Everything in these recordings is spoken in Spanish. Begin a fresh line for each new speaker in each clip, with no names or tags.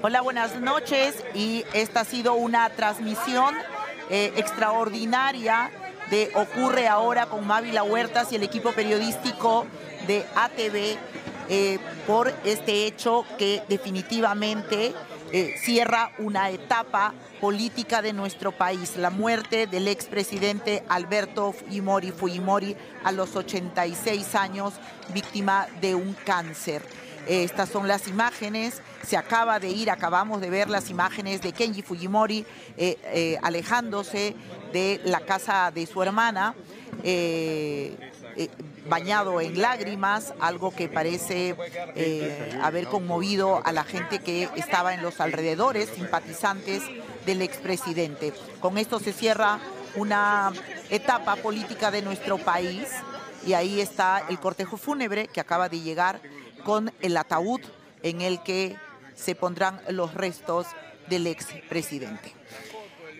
Hola, buenas noches. Y esta ha sido una transmisión eh, extraordinaria de Ocurre Ahora con Mávila Huertas y el equipo periodístico de ATV eh, por este hecho que definitivamente eh, cierra una etapa política de nuestro país, la muerte del expresidente Alberto Fujimori Fujimori a los 86 años, víctima de un cáncer. Estas son las imágenes, se acaba de ir, acabamos de ver las imágenes de Kenji Fujimori eh, eh, alejándose de la casa de su hermana, eh, bañado en lágrimas, algo que parece haber conmovido a la gente que estaba en los alrededores, simpatizantes del expresidente. Con esto se cierra una etapa política de nuestro país y ahí está el cortejo fúnebre que acaba de llegar con el ataúd en el que se pondrán los restos del expresidente.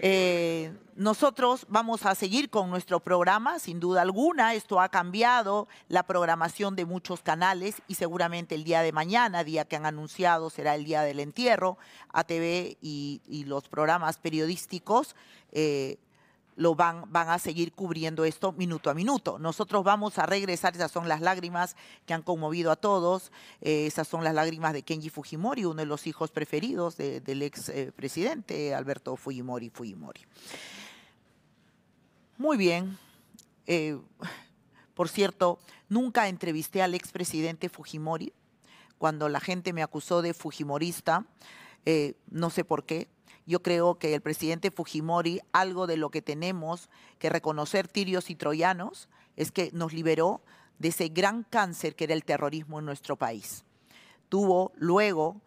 Eh, nosotros vamos a seguir con nuestro programa, sin duda alguna. Esto ha cambiado la programación de muchos canales y seguramente el día de mañana, día que han anunciado, será el día del entierro. ATV y, y los programas periodísticos eh, lo van, van a seguir cubriendo esto minuto a minuto. Nosotros vamos a regresar, esas son las lágrimas que han conmovido a todos, eh, esas son las lágrimas de Kenji Fujimori, uno de los hijos preferidos del ex eh, presidente Alberto Fujimori Fujimori. Muy bien. Eh, por cierto, nunca entrevisté al expresidente Fujimori. Cuando la gente me acusó de Fujimorista, no sé por qué, yo creo que el presidente Fujimori, algo de lo que tenemos que reconocer tirios y troyanos, es que nos liberó de ese gran cáncer que era el terrorismo en nuestro país. Tuvo luego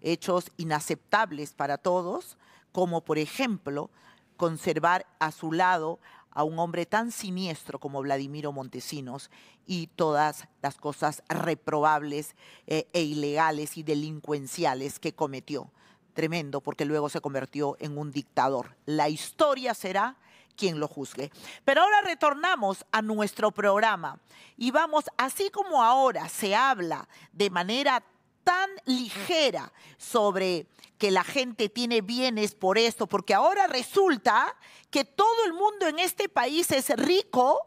hechos inaceptables para todos, como por ejemplo conservar a su lado a un hombre tan siniestro como Vladimiro Montesinos y todas las cosas reprobables eh, e ilegales y delincuenciales que cometió tremendo, porque luego se convirtió en un dictador. La historia será quien lo juzgue. Pero ahora retornamos a nuestro programa y vamos, así como ahora se habla de manera tan ligera sobre que la gente tiene bienes por esto, porque ahora resulta que todo el mundo en este país es rico,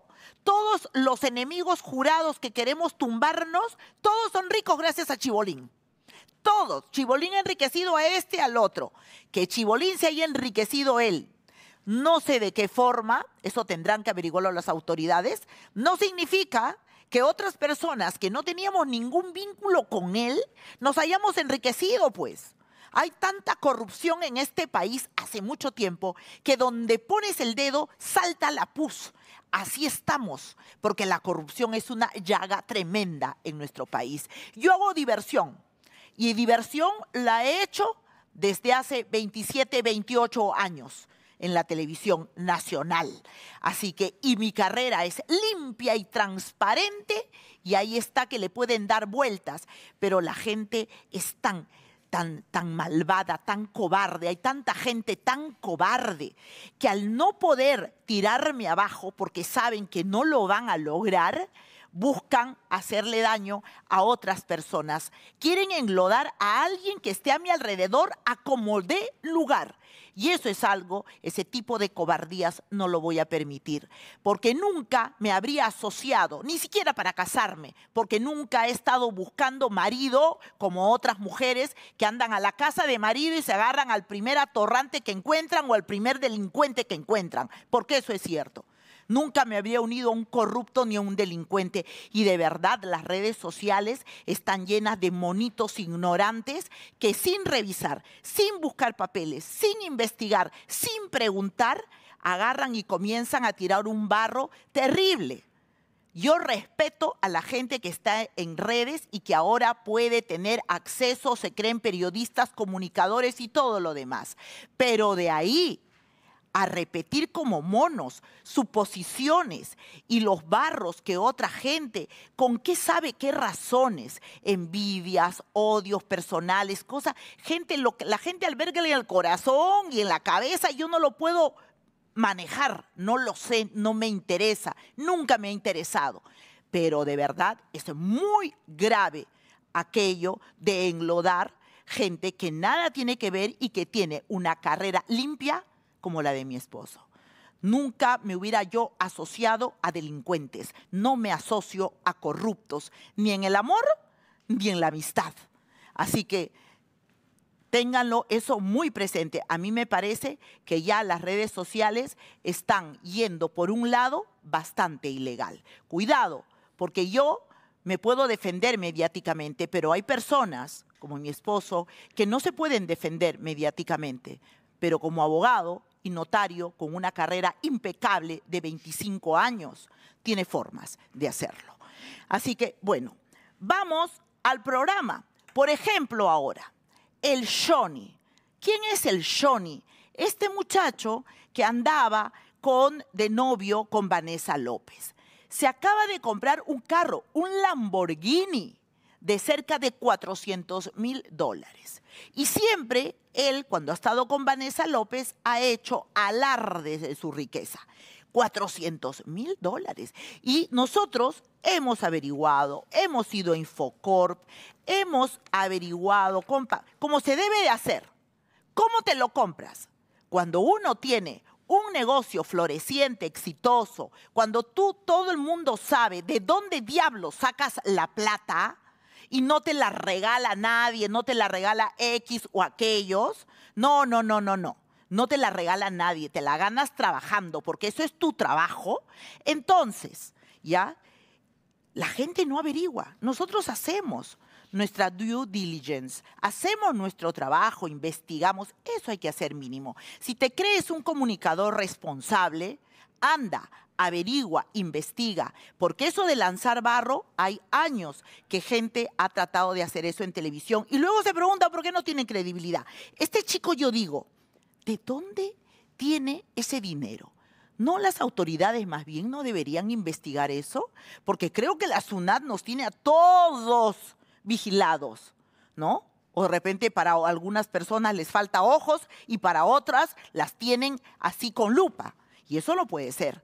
todos los enemigos jurados que queremos tumbarnos, todos son ricos gracias a Chibolín todos. Chibolín enriquecido a este, al otro. Que Chibolín se haya enriquecido él, no sé de qué forma, eso tendrán que averiguarlo las autoridades, no significa que otras personas que no teníamos ningún vínculo con él nos hayamos enriquecido, pues. Hay tanta corrupción en este país hace mucho tiempo que donde pones el dedo salta la pus. Así estamos, porque la corrupción es una llaga tremenda en nuestro país. Yo hago diversión, y diversión la he hecho desde hace 27, 28 años en la televisión nacional. Así que, y mi carrera es limpia y transparente, y ahí está que le pueden dar vueltas, pero la gente es tan, tan, tan malvada, tan cobarde, hay tanta gente tan cobarde, que al no poder tirarme abajo porque saben que no lo van a lograr, buscan hacerle daño a otras personas. Quieren englodar a alguien que esté a mi alrededor a como de lugar. Y eso es algo, ese tipo de cobardías no lo voy a permitir, porque nunca me habría asociado, ni siquiera para casarme, porque nunca he estado buscando marido como otras mujeres que andan a la casa de marido y se agarran al primer atorrante que encuentran o al primer delincuente que encuentran, porque eso es cierto. Nunca me había unido a un corrupto ni a un delincuente. Y de verdad las redes sociales están llenas de monitos ignorantes que sin revisar, sin buscar papeles, sin investigar, sin preguntar, agarran y comienzan a tirar un barro terrible. Yo respeto a la gente que está en redes y que ahora puede tener acceso, se creen periodistas, comunicadores y todo lo demás. Pero de ahí a repetir como monos suposiciones y los barros que otra gente, con qué sabe qué razones, envidias, odios personales, cosas, gente, la gente alberga en el corazón y en la cabeza, yo no lo puedo manejar, no lo sé, no me interesa, nunca me ha interesado, pero de verdad es muy grave aquello de enlodar gente que nada tiene que ver y que tiene una carrera limpia, como la de mi esposo. Nunca me hubiera yo asociado a delincuentes. No me asocio a corruptos, ni en el amor, ni en la amistad. Así que ténganlo eso muy presente. A mí me parece que ya las redes sociales están yendo por un lado bastante ilegal. Cuidado, porque yo me puedo defender mediáticamente, pero hay personas como mi esposo, que no se pueden defender mediáticamente, pero como abogado y notario con una carrera impecable de 25 años, tiene formas de hacerlo. Así que, bueno, vamos al programa. Por ejemplo, ahora, el Shoni. ¿Quién es el Shoni? Este muchacho que andaba con, de novio con Vanessa López. Se acaba de comprar un carro, un Lamborghini de cerca de 400 mil dólares. Y siempre él, cuando ha estado con Vanessa López, ha hecho alarde de su riqueza. 400 mil dólares. Y nosotros hemos averiguado, hemos ido a Infocorp, hemos averiguado, como se debe de hacer. ¿Cómo te lo compras? Cuando uno tiene un negocio floreciente, exitoso, cuando tú todo el mundo sabe de dónde diablos sacas la plata, y no te la regala nadie, no te la regala X o aquellos. No, no, no, no, no. No te la regala nadie, te la ganas trabajando, porque eso es tu trabajo. Entonces, ¿ya? La gente no averigua, nosotros hacemos nuestra due diligence. Hacemos nuestro trabajo, investigamos, eso hay que hacer mínimo. Si te crees un comunicador responsable, anda, averigua, investiga, porque eso de lanzar barro, hay años que gente ha tratado de hacer eso en televisión y luego se pregunta por qué no tiene credibilidad. Este chico yo digo, ¿de dónde tiene ese dinero? ¿No las autoridades más bien no deberían investigar eso? Porque creo que la SUNAT nos tiene a todos vigilados, ¿no? o de repente para algunas personas les falta ojos y para otras las tienen así con lupa. Y eso no puede ser.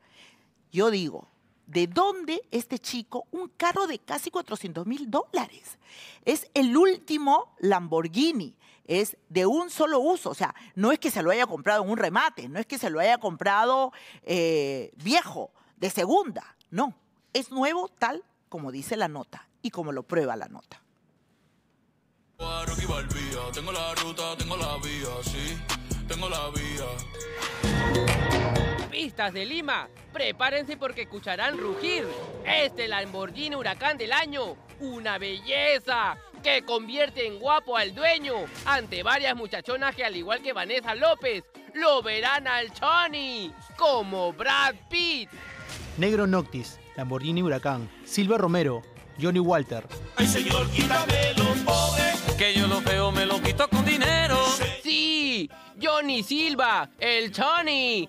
Yo digo, ¿de dónde este chico un carro de casi 400 mil dólares? Es el último Lamborghini, es de un solo uso, o sea, no es que se lo haya comprado en un remate, no es que se lo haya comprado eh, viejo, de segunda, no, es nuevo tal como dice la nota y como lo prueba la nota.
Pistas de Lima, prepárense porque escucharán rugir. Este Lamborghini Huracán del año, una belleza que convierte en guapo al dueño ante varias muchachonas que al igual que Vanessa López, lo verán al Johnny como Brad Pitt.
Negro Noctis, Lamborghini Huracán, Silva Romero, Johnny Walter.
Que yo lo veo, me lo con dinero. Johnny Silva, el Johnny,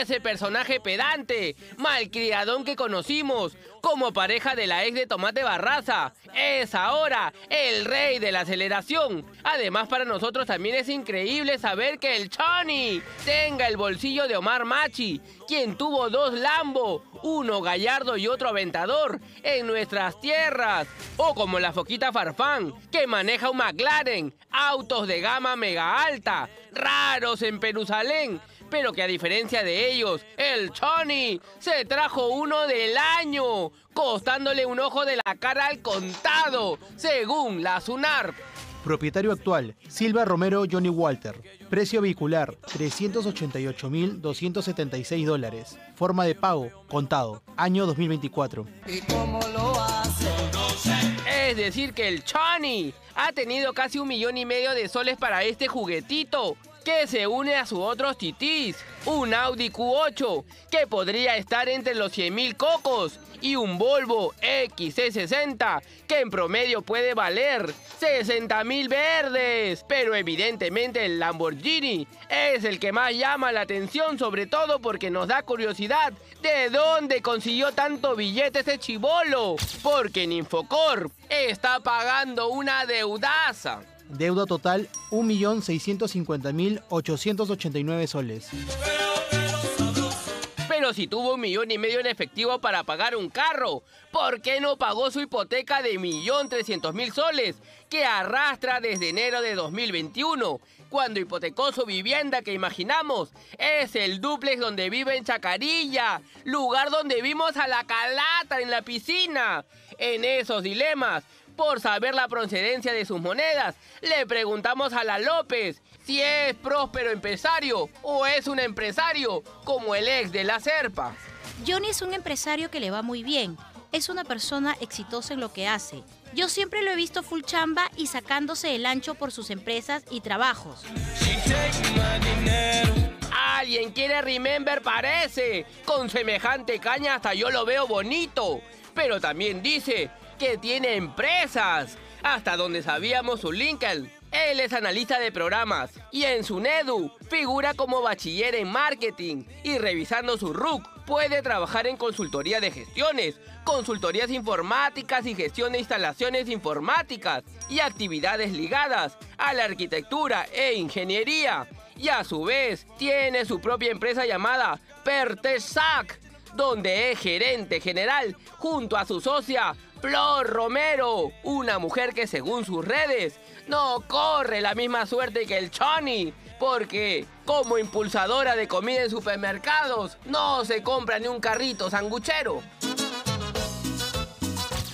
ese personaje pedante, malcriadón que conocimos, como pareja de la ex de Tomate Barraza. Es ahora el rey de la aceleración. Además, para nosotros también es increíble saber que el Chani tenga el bolsillo de Omar Machi, quien tuvo dos Lambo, uno Gallardo y otro Aventador, en nuestras tierras. O como la Foquita Farfán, que maneja un McLaren, autos de gama mega alta, raros en Perusalén pero que a diferencia de ellos, el Johnny se trajo uno del año, costándole un ojo de la cara al contado, según la SUNAR.
Propietario actual, Silva Romero Johnny Walter. Precio vehicular, 388.276 dólares. Forma de pago, contado, año 2024.
Es decir, que el Johnny ha tenido casi un millón y medio de soles para este juguetito, que se une a sus otros titís, un Audi Q8 que podría estar entre los 100.000 cocos y un Volvo XC60 que en promedio puede valer 60.000 verdes. Pero evidentemente el Lamborghini es el que más llama la atención, sobre todo porque nos da curiosidad de dónde consiguió tanto billete ese chivolo, porque en está pagando una deudaza. Deuda
total 1.650.889 soles.
Pero si tuvo un millón y medio en efectivo para pagar un carro, ¿por qué no pagó su hipoteca de 1.300.000 soles que arrastra desde enero de 2021, cuando hipotecó su vivienda que imaginamos? Es el duplex donde vive en Chacarilla, lugar donde vimos a la calata en la piscina. En esos dilemas, por saber la procedencia de sus monedas, le preguntamos a la López si es próspero empresario o es un empresario como el ex de la Serpa. Johnny es un empresario que le va muy bien. Es una persona exitosa en lo que hace. Yo siempre lo he visto full chamba y sacándose el ancho por sus empresas y trabajos. Alguien quiere Remember parece. Con semejante caña hasta yo lo veo bonito. Pero también dice que tiene empresas. Hasta donde sabíamos su LinkedIn Él es analista de programas y en su NEDU figura como bachiller en marketing y revisando su RUC puede trabajar en consultoría de gestiones, consultorías informáticas y gestión de instalaciones informáticas y actividades ligadas a la arquitectura e ingeniería. Y a su vez tiene su propia empresa llamada Pertesac, donde es gerente general junto a su socia Flor Romero, una mujer que según sus redes no corre la misma suerte que el Choni, porque como impulsadora de comida en supermercados no se compra ni un carrito sanguchero.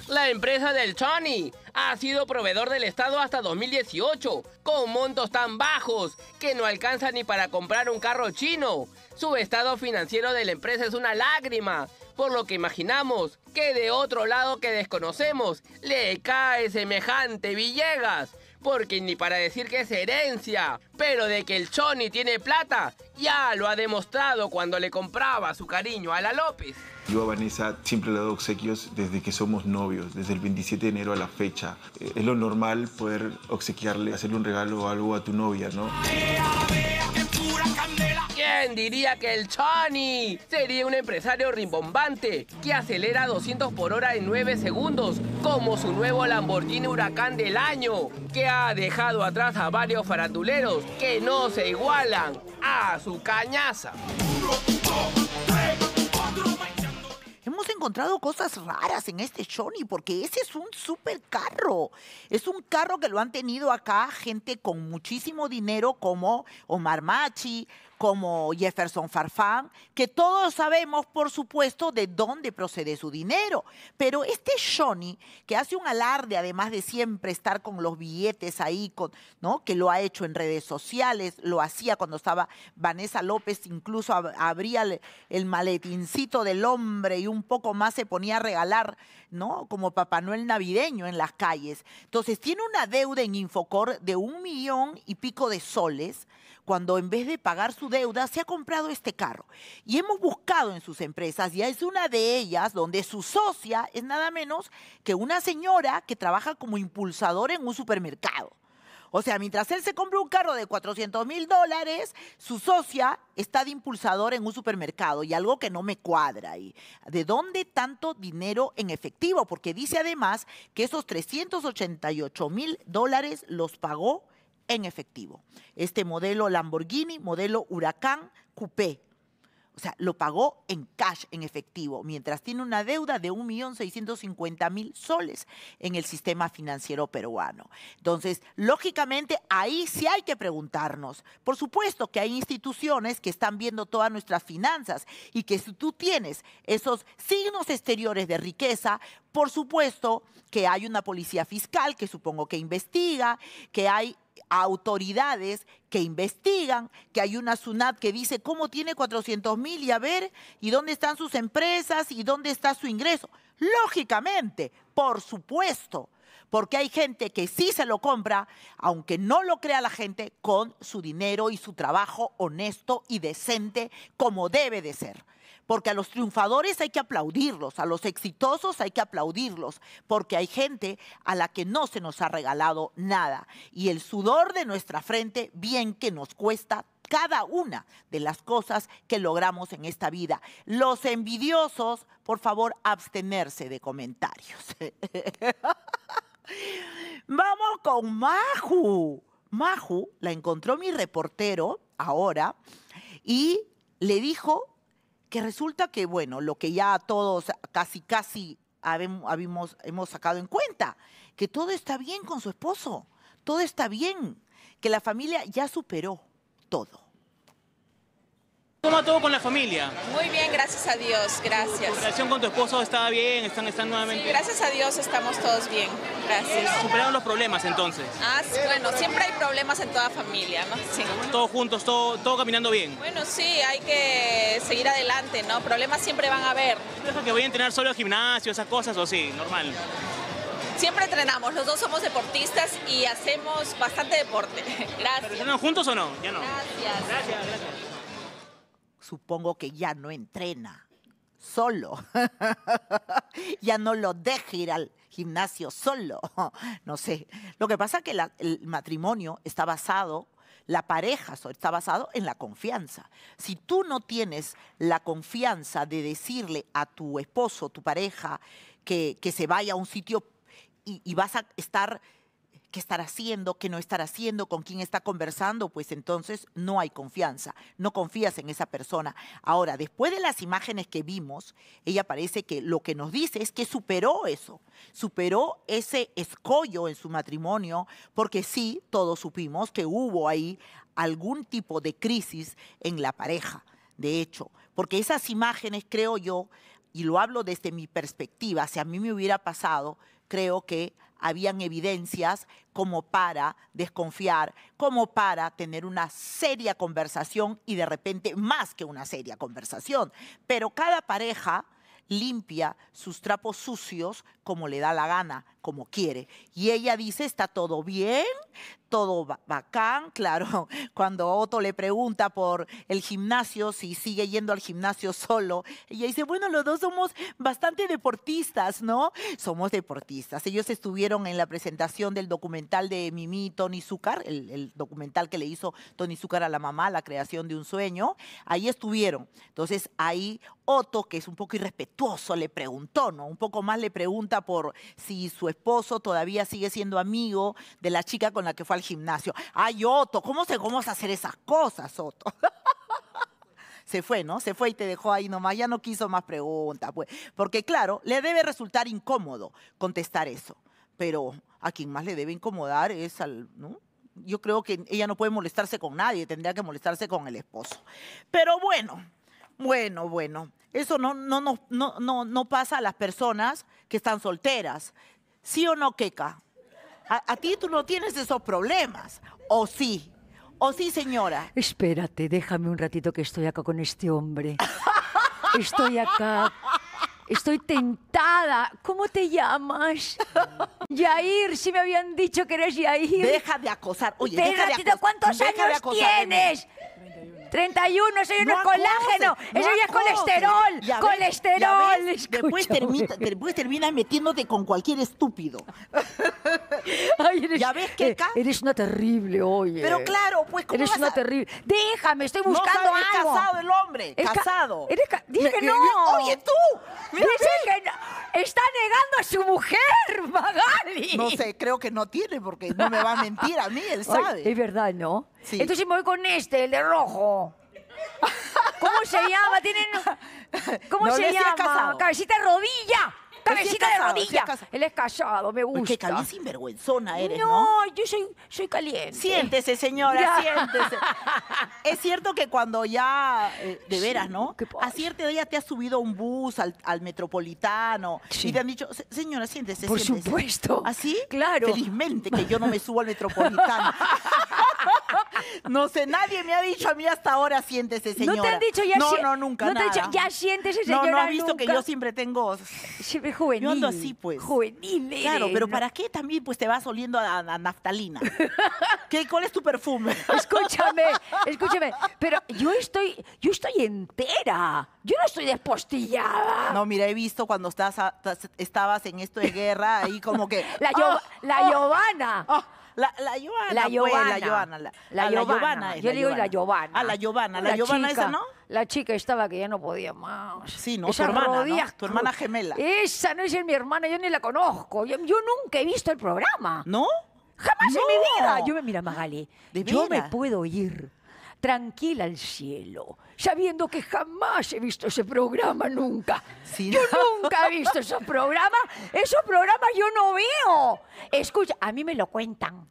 La empresa del Choni ha sido proveedor del Estado hasta 2018, con montos tan bajos que no alcanza ni para comprar un carro chino. Su estado financiero de la empresa es una lágrima por lo que imaginamos que de otro lado que desconocemos le cae semejante Villegas, porque ni para decir que es herencia, pero de que el Choni tiene plata, ya lo ha demostrado cuando le compraba su cariño a la López.
Yo a Vanessa siempre le doy obsequios desde que somos novios, desde el 27 de enero a la fecha. Eh, es lo normal poder obsequiarle, hacerle un regalo o algo a tu novia, ¿no?
diría que el Chani sería un empresario rimbombante que acelera 200 por hora en 9 segundos, como su nuevo Lamborghini Huracán del año, que ha dejado atrás a varios faranduleros que no se igualan a su cañaza?
Hemos encontrado cosas raras en este Johnny porque ese es un super carro. Es un carro que lo han tenido acá gente con muchísimo dinero como Omar Machi, como Jefferson Farfán, que todos sabemos, por supuesto, de dónde procede su dinero. Pero este Johnny, que hace un alarde, además de siempre estar con los billetes ahí, con, ¿no? que lo ha hecho en redes sociales, lo hacía cuando estaba Vanessa López, incluso abría el, el, maletincito del hombre y un poco más se ponía a regalar, ¿no? Como Papá Noel navideño en las calles. Entonces, tiene una deuda en Infocor de un millón y pico de soles cuando en vez de pagar su deuda se ha comprado este carro. Y hemos buscado en sus empresas, y es una de ellas donde su socia es nada menos que una señora que trabaja como impulsadora en un supermercado. O sea, mientras él se compra un carro de 400 mil dólares, su socia está de impulsador en un supermercado y algo que no me cuadra. ahí. ¿De dónde tanto dinero en efectivo? Porque dice además que esos 388 mil dólares los pagó en efectivo. Este modelo Lamborghini, modelo Huracán Coupé. O sea, lo pagó en cash, en efectivo, mientras tiene una deuda de 1.650.000 soles en el sistema financiero peruano. Entonces, lógicamente, ahí sí hay que preguntarnos. Por supuesto que hay instituciones que están viendo todas nuestras finanzas y que si tú tienes esos signos exteriores de riqueza, por supuesto que hay una policía fiscal que supongo que investiga, que hay autoridades que investigan, que hay una SUNAT que dice cómo tiene 400 mil y a ver, y dónde están sus empresas y dónde está su ingreso. Lógicamente, por supuesto, porque hay gente que sí se lo compra, aunque no lo crea la gente, con su dinero y su trabajo honesto y decente como debe de ser porque a los triunfadores hay que aplaudirlos, a los exitosos hay que aplaudirlos, porque hay gente a la que no se nos ha regalado nada. Y el sudor de nuestra frente, bien que nos cuesta cada una de las cosas que logramos en esta vida. Los envidiosos, por favor, abstenerse de comentarios. Vamos con Maju. Maju la encontró mi reportero ahora y le dijo que resulta que, bueno, lo que ya todos casi, casi hemos sacado en cuenta, que todo está bien con su esposo, todo está bien, que la familia ya superó todo.
¿Cómo va todo con la familia? Muy bien, gracias a Dios, gracias. ¿Tu relación con tu esposo estaba bien? ¿Están, están nuevamente? gracias a Dios estamos todos bien, gracias. ¿Superaron los problemas entonces? Ah, bueno, siempre hay problemas en toda familia, ¿no? Sí. ¿Todos juntos, todo, todo caminando bien? Bueno, sí, hay que seguir adelante, ¿no? Problemas siempre van a haber. ¿Deja que voy a entrenar solo al gimnasio, esas cosas o sí, normal?
siempre entrenamos, los dos somos deportistas y hacemos bastante deporte.
Gracias. ¿Entrenan juntos o no? Ya no. Gracias. Gracias, gracias
supongo que ya no entrena solo, ya no lo deja ir al gimnasio solo, no sé. Lo que pasa es que el matrimonio está basado, la pareja está basado en la confianza. Si tú no tienes la confianza de decirle a tu esposo, tu pareja, que, que se vaya a un sitio y vas a estar qué estará haciendo, qué no estará haciendo, con quién está conversando, pues entonces no hay confianza, no confías en esa persona. Ahora, después de las imágenes que vimos, ella parece que lo que nos dice es que superó eso, superó ese escollo en su matrimonio, porque sí, todos supimos que hubo ahí algún tipo de crisis en la pareja, de hecho, porque esas imágenes, creo yo, y lo hablo desde mi perspectiva, si a mí me hubiera pasado, creo que habían evidencias como para desconfiar, como para tener una seria conversación y de repente más que una seria conversación. Pero cada pareja limpia sus trapos sucios como le da la gana, como quiere. Y ella dice, está todo bien, todo bacán, claro. Cuando Otto le pregunta por el gimnasio, si sigue yendo al gimnasio solo, ella dice, bueno, los dos somos bastante deportistas, ¿no? Somos deportistas. Ellos estuvieron en la presentación del documental de Mimi Tony Zucker, el, documental que le hizo Tony Zucker a la mamá, La creación de un sueño. Ahí estuvieron. Entonces ahí Otto, que es un poco irrespetuoso, le preguntó, ¿no? Un poco más le pregunta por si su esposo todavía sigue siendo amigo de la chica con la que fue al gimnasio. Ay, Otto, ¿cómo se cómo a hacer esas cosas, Otto? se fue, ¿no? Se fue y te dejó ahí nomás, ya no quiso más preguntas, pues, porque claro, le debe resultar incómodo contestar eso, pero a quien más le debe incomodar es al, ¿no? Yo creo que ella no puede molestarse con nadie, tendría que molestarse con el esposo. Pero bueno, bueno, bueno, eso no, no, no, no, no, pasa a las personas que están solteras. ¿Sí o no, Keka? A, ti tú no tienes esos problemas, ¿o
sí? ¿O sí, señora? Espérate, déjame un ratito que estoy acá con este hombre. Estoy acá Estoy tentada. ¿Cómo te llamas? Yair, si me habían dicho que eres Yair. Deja de acosar. Oye, deja de acosar. ¿Cuántos años tienes? 31, eso ya no, es colágeno, eso ya es colesterol, colesterol.
después, metiéndote con
cualquier estúpido. eres, ya ves que eh, Eres una terrible, oye. Pero claro, pues ¿cómo Eres una terrible. Déjame, estoy buscando no casado el hombre, es casado. Eres Dije no. oye, tú. Mira Dice que está negando a su mujer, Magali. No sé, creo que no tiene porque no me va a mentir a mí, él sabe. es verdad, ¿no? Entonces me voy con este, el de rojo. ¿Cómo se llama? ¿Tienen... ¿Cómo se llama? Cabecita de rodilla. Cabecita de rodilla. Él es callado, me gusta. Qué caliente sinvergüenzona eres, ¿no? No, yo soy, soy caliente. Siéntese,
señora, siéntese. es cierto que cuando ya, eh, de veras, ¿no? A cierto día te has subido un bus, al, metropolitano, y te han dicho, señora, siéntese, Por supuesto. ¿Así? ¿Ah, claro. Felizmente que yo no me subo al metropolitano. No sé, nadie me ha dicho a mí hasta ahora siéntese, señora. No te han dicho ya No, no, nunca. No te han dicho ya siéntese, señora. No, no ha visto que yo siempre tengo. Juvenil. Yo ando así, pues. Juvenil. claro, pero ¿para qué también pues te vas oliendo a, naftalina? ¿Qué, ¿Cuál es tu perfume? Escúchame, escúchame. Pero yo estoy, yo estoy entera. Yo no estoy despostillada. No, mira, he visto cuando estabas en esto de guerra ahí como que. La, ¡Ah! ¡Ah! Giovanna. ¡Ah! La, la Joana. La pues, Giovanna. la Joana. Yo le digo la Joana.
Ah, la Joana. La, Joana esa, ¿no? La chica estaba que ya no podía más. Sí, no, tu hermana, ¿no? Tu hermana gemela. Esa no es mi hermana, yo ni la conozco. Yo, nunca he visto el programa. ¿No? Jamás en mi vida. Yo me mira, Magali. yo me puedo ir tranquila al cielo, sabiendo que jamás he visto ese programa nunca. yo nunca he visto ese programa. esos programas yo no veo. Escucha, a mí me lo cuentan.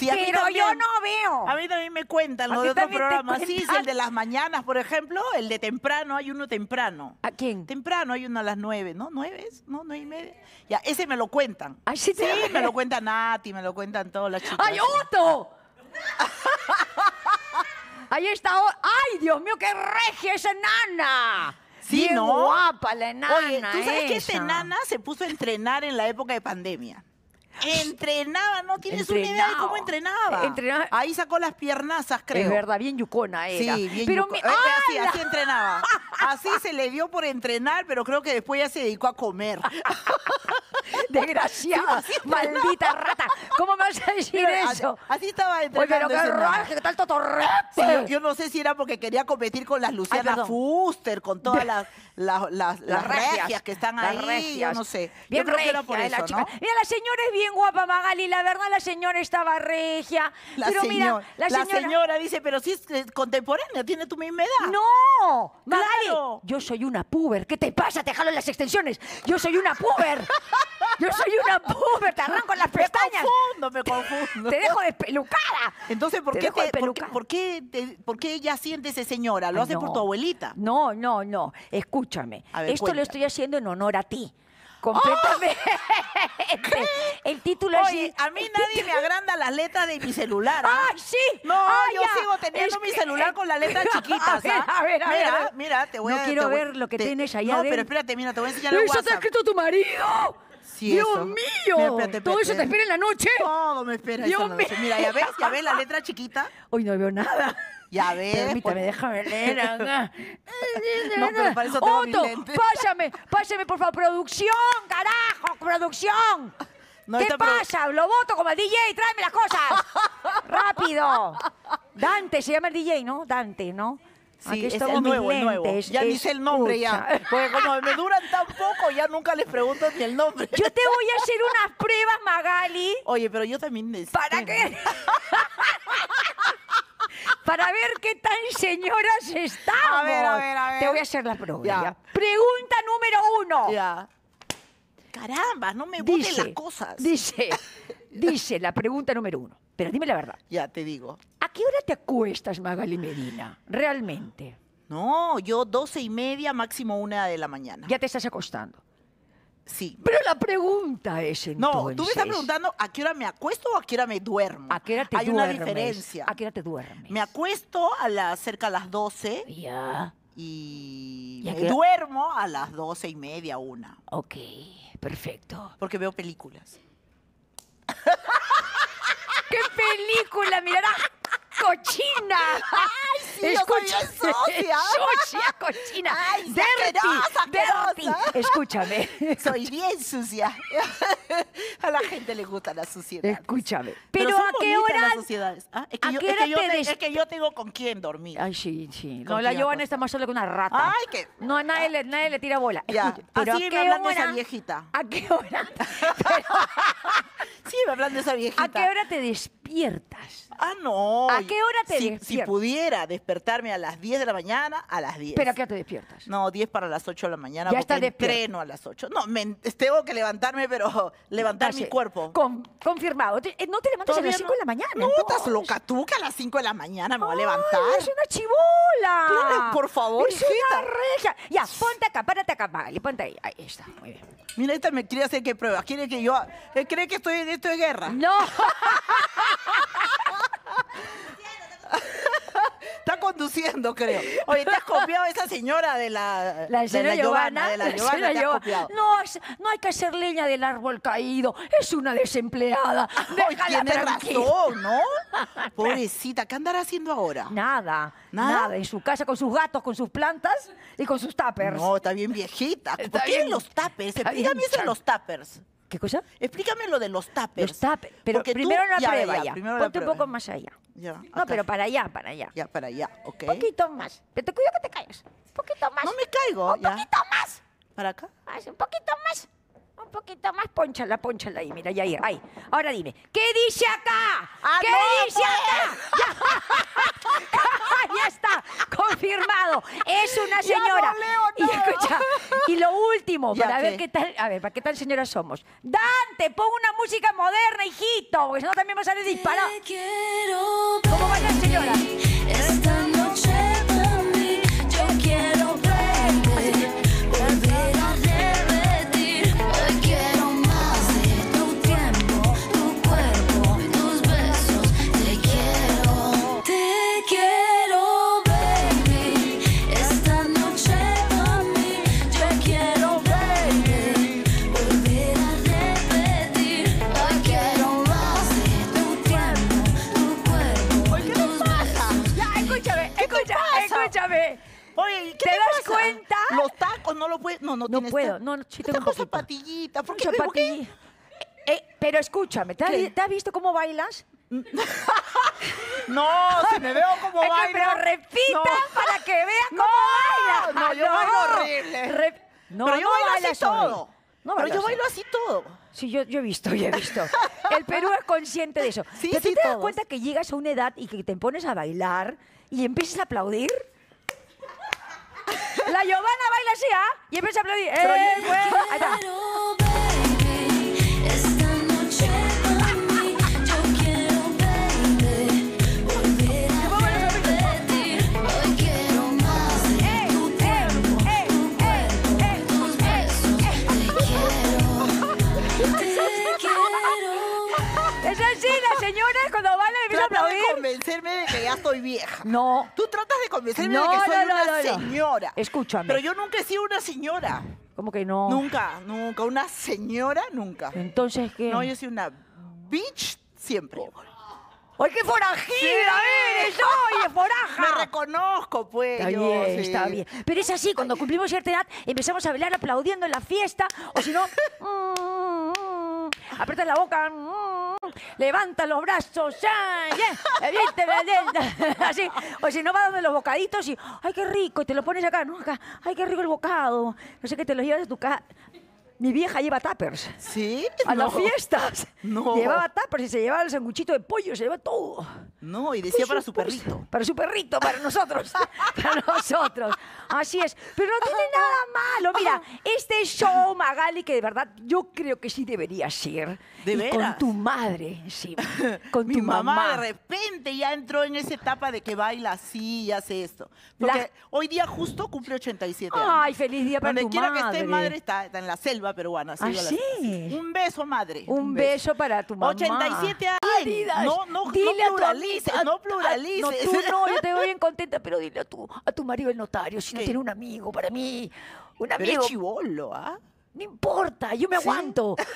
pero yo no
veo. A mí también me cuentan los de otros programas. Sí, el de las mañanas, por ejemplo, el de temprano, hay uno temprano. ¿A quién? Temprano hay uno a las nueve, ¿no? ¿Nueve? ¿No? ¿Nueve y media? Ya, ese me lo cuentan. sí, sí me lo cuentan Nati, me lo cuentan todas las chicas. ¡Ay, Otto!
Ahí está. Oh, ¡Ay, Dios mío, qué regia esa nana! Sí, ¿no?
guapa la enana. tú sabes que esta enana se puso a entrenar en la época de pandemia. Entrenaba, no tienes una idea de cómo entrenaba. Ahí sacó las piernazas, creo. Es verdad, bien yucona era. Eh, sí, bien Así, así entrenaba. Así se le dio por entrenar, pero creo que después ya se dedicó a comer. Desgraciada, maldita rata. ¿Cómo me vas a decir eso? Así, estaba entrando Oye, pero qué raje, qué
tal totorrepe.
Sí, yo, no sé si era porque quería competir con las Luciana Fuster, con todas las, las, las, regias, que están ahí. Regias. no sé. Bien yo creo regia, que era por eh, eso, la chica.
Mira, la señora es bien guapa, Magali. La verdad, la señora estaba regia. La pero mira, la señora... la señora dice, pero si es contemporánea, tiene tu misma edad. No, yo soy una puber. ¿Qué te pasa? Te jalo las extensiones. Yo soy una puber. Yo soy una puber. Te arranco en las pestañas. Me confundo, me confundo. Te dejo despelucada. Entonces, ¿por, qué, por, qué, ella siente ese señora? ¿Lo hace por tu abuelita? No, no, no. Escúchame. Esto lo estoy haciendo en honor a ti. Completamente. El título a mí nadie me agranda las letras de mi celular. ¡Ay, ¿ah? ah, sí! No, ah, yo sigo teniendo mi celular con las letras chiquitas. A a ver, mira, te voy no a... No quiero ver lo que tiene tienes allá No, pero
espérate, mira, te voy a enseñar el WhatsApp. ¡Eso te ha escrito tu marido!
¡Dios mío! ¿Todo eso te espera
en la noche? Todo me espera en la noche. Mira, ¿ya ves? ¿Ya ves la letra
chiquita? Hoy no veo nada. Ya ver Permítame, pues. déjame leer acá. no, pero para eso tengo Otto, Pásame, Pásame, por favor. Producción, carajo, producción. ¿Qué pasa? Lo voto como el DJ, tráeme las cosas. Rápido. Dante, se llama el DJ, ¿no? Dante, ¿no? Sí, es el nuevo, el nuevo. Ya dice el nombre ya. Porque como me duran tan poco, ya nunca les pregunto ni el nombre. Yo te voy a hacer unas pruebas, Magali. Oye, pero yo también necesito. ¿Para este, qué? para ver qué tan señoras estamos. A ver, a ver, a ver. Te voy a hacer la prueba. Pregunta número uno. Ya. Caramba, no me gusten las cosas. Dice, dice la pregunta número uno. Pero dime la verdad. Ya, te digo. ¿A qué hora te acuestas, Magali Medina? Realmente. No, yo doce y
media, máximo una de la mañana. Ya te estás acostando. Sí. Pero la
pregunta es entonces... No, tú me estás preguntando
a qué hora me acuesto o a qué hora me duermo. ¿A Hay una diferencia. ¿A qué hora te duermes? Me acuesto a la cerca de las 12. Ya.
Y,
duermo a las 12 y media, una. Ok, perfecto. Porque veo películas.
¿Qué película mirarás? cochina. Ay, sí, yo cochina. Soy socia. cochina. Ay,
Escúchame. Soy bien sucia. A la gente le gusta la suciedad.
Escúchame.
Pero, ¿a qué hora? Ah, es, que yo, es
que yo tengo con quién dormir. Ay, sí, sí. No, la Joana está más sola que una rata. Ay, que... No, nadie le, nadie le tira bola. Ya. Pero Así ¿a qué hablando esa viejita. ¿A qué hora? Pero... Sí, me de esa viejita. ¿A qué hora te despiertas? Ah, no.
¿A qué hora te si, despiertas? Si pudiera despertarme a las 10 de la mañana, a las 10. ¿Pero a qué hora te despiertas? No, 10 para las 8 de la mañana. Ya porque está despierto. a las 8. No, tengo que levantarme, pero levantar mi cuerpo.
confirmado. Eh, no te levantas a las 5 de la mañana. No, estás loca tú que
a las 5 de la mañana me voy a levantar. ¡Es una
chibola! Claro, por favor, ¡Es una reja!
Ya, ponte acá, párate acá, vale, ponte ahí. Ahí está, muy bien. Mira, esta me quiere hacer que pruebas. Quiere que yo... Eh, cree que estoy esto es guerra. No.
Está conduciendo, creo. Oye, te has copiado esa señora de la, la señora de Giovanna, de la, Giovanna, No, no hay que hacer leña del árbol caído. Es una desempleada. Déjala tiene razón, ¿no? Pobrecita, ¿qué andará haciendo ahora? Nada, nada, En su casa con sus gatos, con sus plantas y con sus tuppers. No, está bien viejita. ¿Por qué los tuppers? Y también son los tuppers. ¿Qué cosa? Explícame lo de los tapes Los tapes Pero primero no la prueba ya. Ponte un poco más allá. Ya, no, pero para allá, para allá. Ya, para allá, ok. Un poquito más. Pero te cuido que te caigas. Un poquito más. No me caigo. Un poquito más. ¿Para acá? un poquito más poquito más, ponchala, ponchala ahí, mira, ya ahí, Ahora dime, ¿qué dice acá? Ah, ¿Qué dice pues. acá? Ya, está, confirmado. Es una señora. Y, y lo último, para ver qué tal, a ver, para qué tal señora somos. Dante, pon una música moderna, hijito, porque si no también vas a salir disparado. ¿Cómo va la señora? Esta noche para yo quiero Escúchame. Oye, ¿Te, das cuenta? Los tacos no lo puedes. No, no, no puedo. No, no, sí tengo tacos zapatillita. ¿Por qué? ¿Por qué? Eh, pero escúchame, ¿te has, visto cómo bailas? No, si me veo como baila. Pero repita para que vea cómo baila. No, yo bailo horrible. pero yo bailo así todo. No pero yo bailo así todo. Sí, yo, yo he visto, yo he visto. El Perú es consciente de eso. Sí, te das cuenta que llegas a una edad y que te pones a bailar y empiezas a aplaudir. La Giovanna baila así, ¿ah? Y empieza a aplaudir. ¡Eh, Ahí está.
vieja. No. Tú tratas de convencerme de que soy una señora. Escúchame. Pero yo nunca he sido una señora. ¿Cómo que no? Nunca, nunca. Una señora, nunca. Entonces, ¿qué? No, yo soy una bitch siempre. ¡Ay, qué forajida eres! ¡Oye, foraja! Me
reconozco, pues. Está bien, está bien. Pero es así, cuando cumplimos cierta edad, empezamos a bailar aplaudiendo en la fiesta, o si no, mm, mm, mm la boca, mm, levanta los brazos, ya, ya, así. O si no, va donde los bocaditos y, ay, qué rico, y te lo pones acá, no, acá, ay, qué rico el bocado. No sé, qué, te lo llevas a tu casa. Mi vieja lleva tappers ¿Sí? A las fiestas. No. Llevaba tappers y se llevaba el sanguchito de pollo, se llevaba todo. No, y decía para su perrito. Para su perrito, para nosotros. para nosotros. Así es. Pero no tiene nada malo. Mira, este show, Magali, que de verdad yo creo que sí debería ser. ¿De y Con tu madre sí. Con Mi tu mamá. de
repente ya entró en esa etapa de que baila así y hace esto. Porque hoy día justo cumple 87 años. Ay,
feliz día para tu madre. Donde quiera que esté, madre
está en la selva peruana. Así ¿Ah, sí? Un beso, madre. Un, beso.
para tu mamá. 87 ah, años. No, no, dile pluralices, a tu, no ah, pluralices. no, yo te veo bien contenta, pero dile a tu, a tu marido el notario, si no tiene un amigo para mí. Un amigo. Pero es chivolo, ¿ah? No importa, yo me aguanto.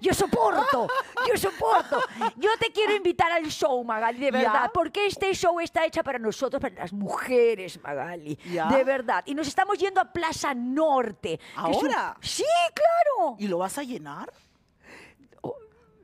Yo soporto, yo soporto. Yo te quiero invitar al show, Magali, de verdad, porque este show está hecha para nosotros, para las mujeres, Magali, de verdad. Y nos estamos yendo a Plaza Norte. ¿Ahora? Sí, claro. ¿Y lo vas a llenar? Oh,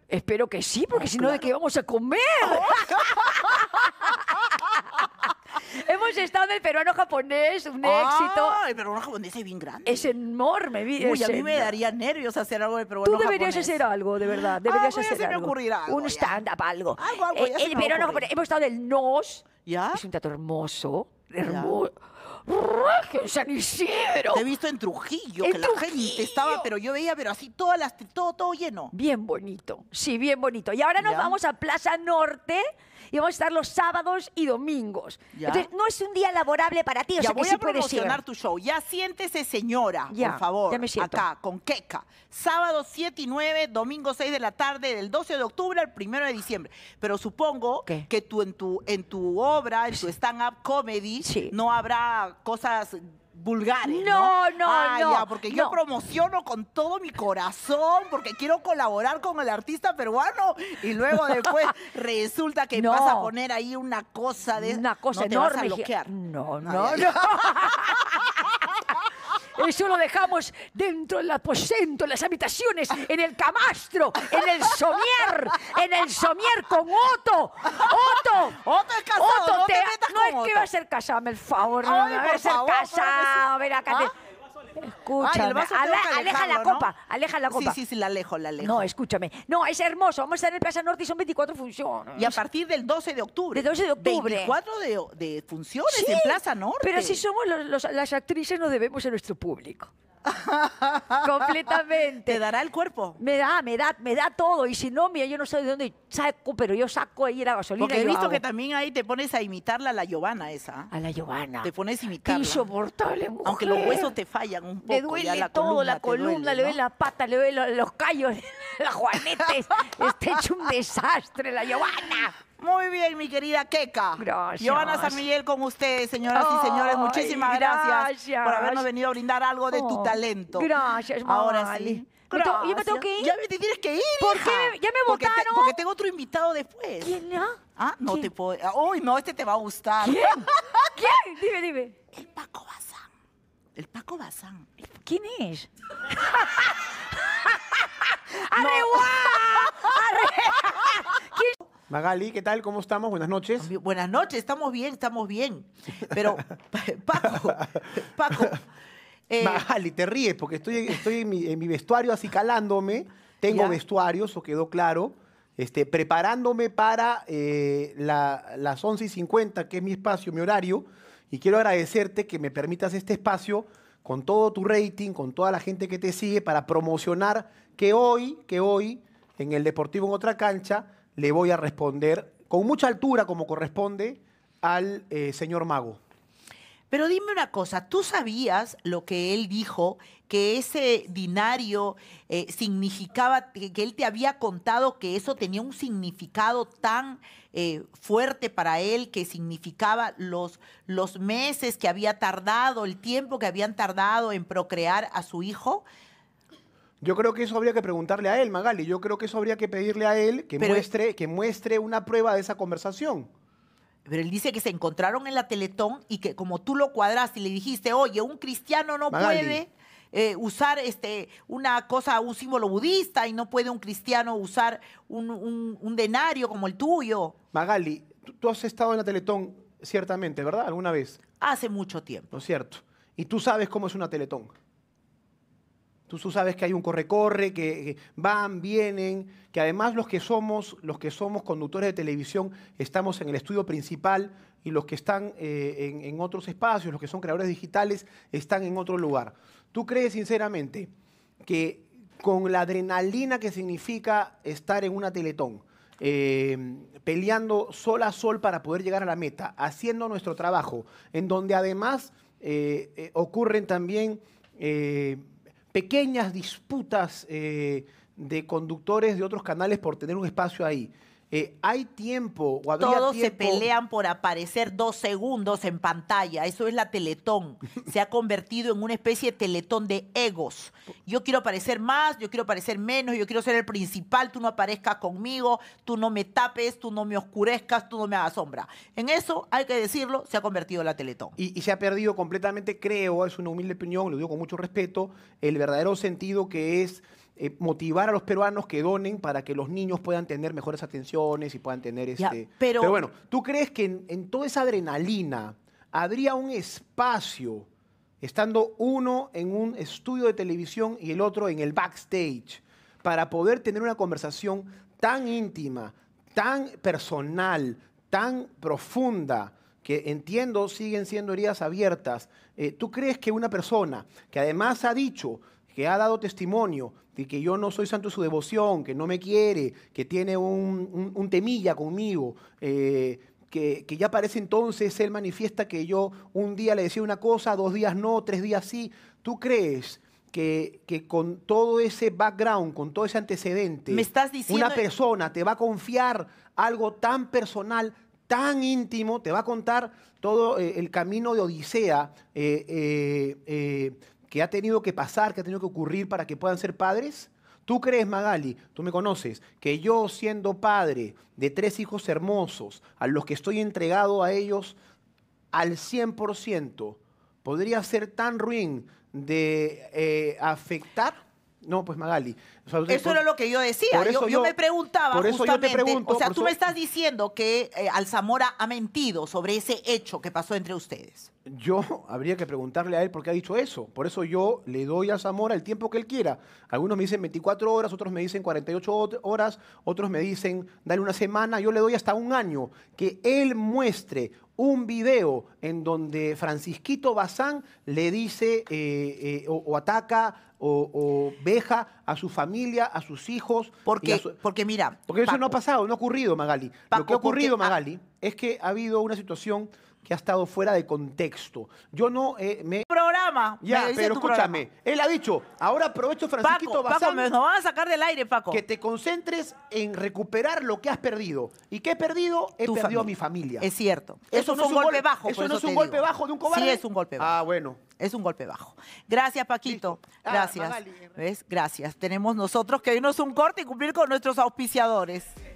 espero que sí, porque ah, si no, ¿de qué vamos a comer? Hemos estado en el peruano-japonés, un ah, éxito. el peruano-japonés es bien grande. Es enorme. Uy, a mí me daría
nervios hacer algo de peruano-japonés. Tú deberías hacer algo, de verdad. Ah, deberías ah, hacer se algo. Me algo.
Un stand-up, algo. Algo, algo. Eh, el peruano-japonés. Hemos estado del NOS. ¿Ya? Es un teatro hermoso. Hermoso. ¡Qué San Isidro! Te he visto en Trujillo, en que Trujillo. la gente estaba, pero yo veía, pero así todas las, todo, todo lleno. Bien bonito, sí, bien bonito. Y ahora nos vamos a Plaza Norte, y vamos a estar los sábados y domingos. Entonces, no es un día laborable para ti, o sea voy que a promocionar tu
show. Ya siéntese, señora, por favor, acá, con queca. Sábado 7 y 9, domingo 6 de la tarde, del 12 de octubre al 1 de diciembre. Pero supongo que tú en tu, en tu obra, en tu stand-up comedy, no habrá cosas vulgares. No, no, no. Ah, ya, porque yo promociono con todo mi corazón, porque quiero colaborar con el artista peruano y luego después resulta que no. vas a poner ahí una
cosa de... Una cosa no te Vas a bloquear. No, no, no. Eso lo dejamos dentro del aposento, en las habitaciones, en el camastro, en el somier, en el somier con Otto. Otto. Otto no te, no es que va a ser casado, el favor. no, va a ser favor, acá. ¿Ah? Escúchame. aleja la copa, aleja la copa. Sí, sí, sí,
la alejo, la alejo. No, escúchame.
No, es hermoso. Vamos a estar en Plaza Norte y son 24 funciones. Y a partir del 12 de octubre. de 12 de octubre. 24 de, de funciones en Plaza Norte. Pero si somos las actrices, nos debemos a nuestro público. Completamente. ¿Te dará el cuerpo? Me da, me da, me da todo. Y si no, mira, yo no sé de dónde saco, pero yo saco ahí la gasolina. Porque he visto que también ahí te
pones a imitarla a la Giovanna esa. A la Giovanna. Te
pones a imitarla. Insoportable, Aunque los huesos te fallan un poco. Me duele la todo, la columna, le duele la pata, le duele los callos, las juanetes. Está hecho un desastre la Giovanna. Muy bien, mi querida Keka.
Gracias. Ana San Miguel con ustedes, señoras y señores. Muchísimas gracias, por habernos venido a brindar algo de tu oh, talento. Gracias, Ahora sí. ¿Yo me tengo que ir? Ya me tienes que ir. ¿Por qué? ¿Ya me botaron. porque tengo otro invitado después. ¿Quién? Ah, ah no te puedo. Uy, no, este te va a gustar. ¿Quién?
¿Quién? Dime, dime. El Paco Bazán. El Paco Bazán.
¿Quién es?
¡Arreguá!
¿Quién Magali, ¿qué tal? ¿Cómo estamos? Buenas noches. Buenas
noches, estamos bien, estamos bien.
Pero, Paco, Paco. Eh, Magali, te ríes porque estoy, estoy en, mi, vestuario así calándome. Tengo vestuario, eso quedó claro. Este, preparándome para eh, las 11 y 50, que es mi espacio, mi horario. Y quiero agradecerte que me permitas este espacio con todo tu rating, con toda la gente que te sigue, para promocionar que hoy, que hoy, en el Deportivo en otra cancha, le voy a responder con mucha altura, como corresponde, al eh, señor Mago.
Pero dime una cosa, ¿tú sabías lo que él dijo, que ese dinario eh, significaba, que, él te había contado que eso tenía un significado tan eh, fuerte para él, que significaba los, los meses que había tardado, el tiempo que habían tardado en procrear a su hijo?
Yo creo que eso habría que preguntarle a él, Magali. Yo creo que eso habría que pedirle a él que, muestre, que muestre una prueba de esa conversación.
Pero él dice que se encontraron en la Teletón y que como tú lo cuadraste y le dijiste, oye, un cristiano no puede eh, usar este, una cosa, un símbolo budista y no puede un cristiano
usar un, denario como el tuyo. Magali, tú, tú has estado en la Teletón ciertamente, ¿verdad? ¿Alguna vez? Hace mucho tiempo. ¿No es cierto? Y tú sabes cómo es una Teletón. Tú, sabes que hay un corre-corre, que van, vienen, que además los que somos, los que somos conductores de televisión, estamos en el estudio principal y los que están eh, en, otros espacios, los que son creadores digitales, están en otro lugar. ¿Tú crees sinceramente que con la adrenalina que significa estar en una teletón, eh, peleando sol a sol para poder llegar a la meta, haciendo nuestro trabajo, en donde además eh, ocurren también pequeñas disputas eh, de conductores de otros canales por tener un espacio ahí. Eh, hay tiempo o Todos se pelean
por aparecer dos segundos en pantalla. Eso es la Teletón. Se ha convertido en una especie de Teletón de egos. Yo quiero aparecer más, yo quiero aparecer menos, yo quiero ser el principal, tú no aparezcas conmigo, tú no me tapes, tú no me oscurezcas, tú no me hagas sombra. En eso, hay que decirlo, se ha convertido la Teletón.
y se ha perdido completamente, creo, es una humilde opinión, lo digo con mucho respeto, el verdadero sentido que es eh, motivar a los peruanos que donen para que los niños puedan tener mejores atenciones y puedan tener este. pero... bueno, ¿tú crees que en, toda esa adrenalina habría un espacio, estando uno en un estudio de televisión y el otro en el backstage, para poder tener una conversación tan íntima, tan personal, tan profunda? que entiendo siguen siendo heridas abiertas. Eh, ¿Tú crees que una persona que además ha dicho, que ha dado testimonio, que yo no soy santo de su devoción, que no me quiere, que tiene un, temilla conmigo, eh, que, ya parece entonces él manifiesta que yo un día le decía una cosa, dos días no, tres días sí. ¿Tú crees que, con todo ese background, con todo ese antecedente, ¿Me estás diciendo... una persona te va a confiar algo tan personal, tan íntimo, te va a contar todo eh, el camino de Odisea, eh, que ha tenido que pasar, que ha tenido que ocurrir para que puedan ser padres? ¿Tú crees, Magali, tú me conoces, que yo siendo padre de tres hijos hermosos, a los que estoy entregado a ellos al 100%, podría ser tan ruin de eh, afectar? No, pues Magali. eso era lo que yo decía. Yo, me preguntaba por justamente, yo pregunto, o sea, tú me estás
diciendo que eh, Alzamora ha mentido sobre ese hecho que pasó entre ustedes.
Yo habría que preguntarle a él por qué ha dicho eso. Por eso yo le doy a Zamora el tiempo que él quiera. Algunos me dicen 24 horas, otros me dicen 48 horas, otros me dicen dale una semana. Yo le doy hasta un año que él muestre un video en donde Francisquito Bazán le dice eh, eh, o, ataca o, o, veja a su familia, a sus hijos. Porque, porque mira. Porque eso no ha pasado, no ha ocurrido, Magali. Lo que ha ocurrido, ah. Magali, es que ha habido una situación que ha estado fuera de contexto. Yo no eh, me... Programa. Ya, pero escúchame. Él ha dicho, ahora aprovecho Francisco Paco, Paco, nos van a
sacar del aire, Paco. Que
te concentres en recuperar lo que has perdido. ¿Y qué he perdido? He perdido a mi familia. Es cierto. Eso, no es un golpe bajo. Eso, no es un golpe bajo de un cobarde. Sí, es un golpe bajo. Ah, bueno. Es un golpe bajo.
Gracias, Paquito. Ah, Gracias. Gracias. Tenemos nosotros que irnos un corte y cumplir con nuestros auspiciadores.